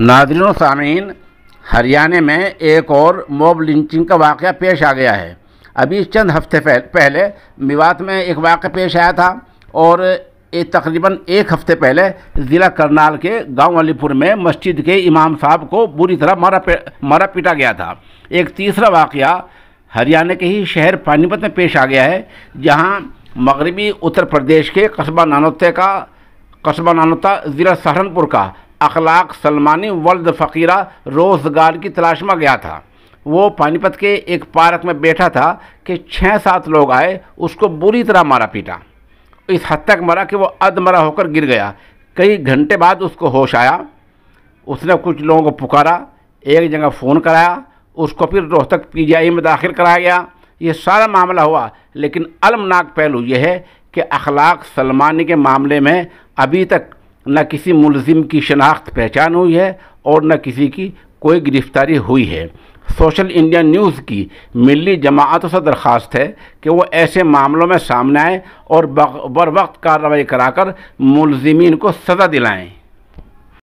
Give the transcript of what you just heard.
नादरों सामीन हरियाणा में एक और मॉब लिंचिंग का वाक़ पेश आ गया है अभी चंद हफ्ते पहले मेवात में एक वाक़ पेश आया था और तकरीबन एक हफ्ते पहले ज़िला करनाल के गांव अलीपुर में मस्जिद के इमाम साहब को बुरी तरह मारा मारा पीटा गया था एक तीसरा वाक़ हरियाणा के ही शहर पानीपत में पेश आ गया है जहाँ मगरबी उत्तर प्रदेश के कस्बा नानोते का कस्बा नानोता ज़िला सहारनपुर का अखलाक सलमानी वर्द फ़कीरा रोज़गार की तलाश में गया था वो पानीपत के एक पार्क में बैठा था कि छः सात लोग आए उसको बुरी तरह मारा पीटा इस हद तक मरा कि वो अधमरा होकर गिर गया कई घंटे बाद उसको होश आया उसने कुछ लोगों को पुकारा एक जगह फ़ोन कराया उसको फिर रोहतक पी में दाखिल कराया गया ये सारा मामला हुआ लेकिन अलमनाक पहलू यह है कि अखलाक सलमानी के मामले में अभी तक न किसी मुलजिम की शनाख्त पहचान हुई है और न किसी की कोई गिरफ्तारी हुई है सोशल इंडिया न्यूज़ की मिली जमातों से दरख्वास्त है कि वो ऐसे मामलों में सामने आएँ और बर वक्त कार्रवाई कराकर मुलजमीन को सज़ा दिलाएँ